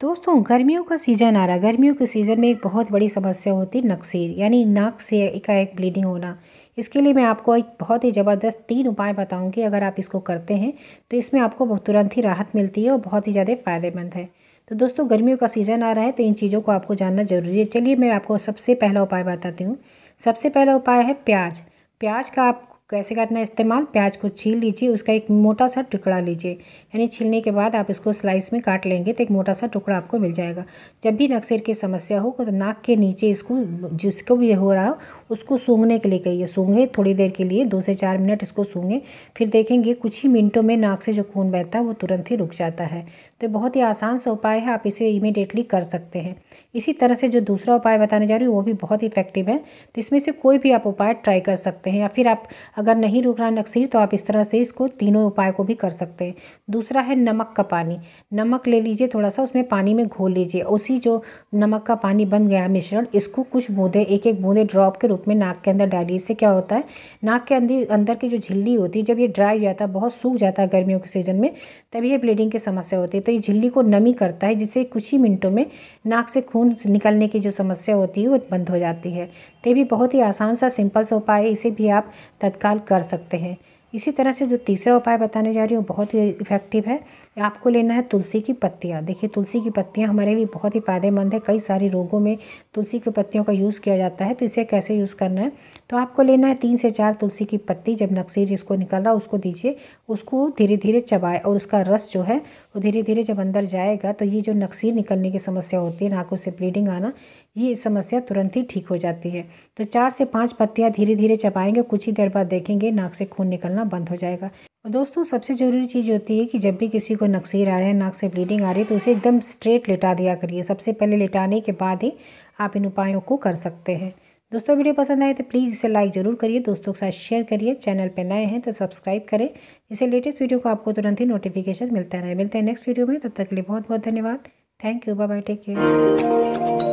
दोस्तों गर्मियों का सीज़न आ रहा है गर्मियों के सीज़न में एक बहुत बड़ी समस्या होती है नक्सीर यानी नाक से एकाएक एक ब्लीडिंग होना इसके लिए मैं आपको एक बहुत ही ज़बरदस्त तीन उपाय बताऊंगी अगर आप इसको करते हैं तो इसमें आपको तुरंत ही राहत मिलती है और बहुत ही ज़्यादा फ़ायदेमंद है तो दोस्तों गर्मियों का सीज़न आ रहा है तो इन चीज़ों को आपको जानना ज़रूरी है चलिए मैं आपको सबसे पहला उपाय बताती हूँ सबसे पहला उपाय है प्याज प्याज का आप कैसे तो करना इस्तेमाल प्याज को छील लीजिए उसका एक मोटा सा टुकड़ा लीजिए यानी छीलने के बाद आप इसको स्लाइस में काट लेंगे तो एक मोटा सा टुकड़ा आपको मिल जाएगा जब भी नक्सेर की समस्या हो तो नाक के नीचे इसको जिसको भी हो रहा हो उसको सूंघने के लिए कहिए सूंघे थोड़ी देर के लिए दो से चार मिनट इसको सूंघे फिर देखेंगे कुछ ही मिनटों में नाक से जो खून बहता है वो तुरंत ही रुक जाता है तो बहुत ही आसान सा उपाय है आप इसे इमीडिएटली कर सकते हैं इसी तरह से जो दूसरा उपाय बताने जा रही हूँ वो भी बहुत इफेक्टिव है तो इसमें से कोई भी आप उपाय ट्राई कर सकते हैं या फिर आप अगर नहीं रुक रहा नक्सी तो आप इस तरह से इसको तीनों उपाय को भी कर सकते हैं दूसरा है नमक का पानी नमक ले लीजिए थोड़ा सा उसमें पानी में घोल लीजिए उसी जो नमक का पानी बन गया मिश्रण इसको कुछ बूंदे एक एक बूंदे ड्रॉप के रूप में नाक के अंदर डालिए इससे क्या होता है नाक के अंदर अंदर की जो झिल्ली होती है जब ये ड्राई हो जाता है बहुत सूख जाता है गर्मियों के सीजन में तभी ये ब्लीडिंग की समस्या होती है तो ये झिल्ली को नमी करता है जिससे कुछ ही मिनटों में नाक से खून निकलने की जो समस्या होती है वो बंद हो जाती है तो ये भी बहुत ही आसान सा सिंपल सा उपाय है इसे भी आप तत्काल निकाल कर सकते हैं इसी तरह से जो तीसरा उपाय बताने जा रही हूँ बहुत ही इफेक्टिव है आपको लेना है तुलसी की पत्तियाँ देखिए तुलसी की पत्तियाँ हमारे लिए बहुत ही फ़ायदेमंद है कई सारे रोगों में तुलसी की पत्तियों का यूज़ किया जाता है तो इसे कैसे यूज़ करना है तो आपको लेना है तीन से चार तुलसी की पत्ती जब नक्सी जिसको निकल रहा उसको दीजिए उसको धीरे धीरे चबाए और उसका रस जो है वो धीरे धीरे जब अंदर जाएगा तो ये जो नक्सीर निकलने की समस्या होती है नाकों से ब्लीडिंग आना ये समस्या तुरंत ही ठीक हो जाती है तो चार से पाँच पत्तियाँ धीरे धीरे चबाएंगे कुछ ही देर बाद देखेंगे नाक से खून निकलना बंद हो जाएगा और दोस्तों सबसे ज़रूरी चीज़ होती है कि जब भी किसी को नक्सीर आ रहा है नाक से ब्लीडिंग आ रही है तो उसे एकदम स्ट्रेट लिटा दिया करिए सबसे पहले लिटाने के बाद ही आप इन उपायों को कर सकते हैं दोस्तों वीडियो पसंद आए तो प्लीज़ इसे लाइक ज़रूर करिए दोस्तों के साथ शेयर करिए चैनल पर नए हैं तो सब्सक्राइब करें इसे लेटेस्ट वीडियो को आपको तुरंत ही नोटिफिकेशन मिलता रहे मिलते हैं नेक्स्ट वीडियो में तब तक के लिए बहुत बहुत धन्यवाद thank you bye take care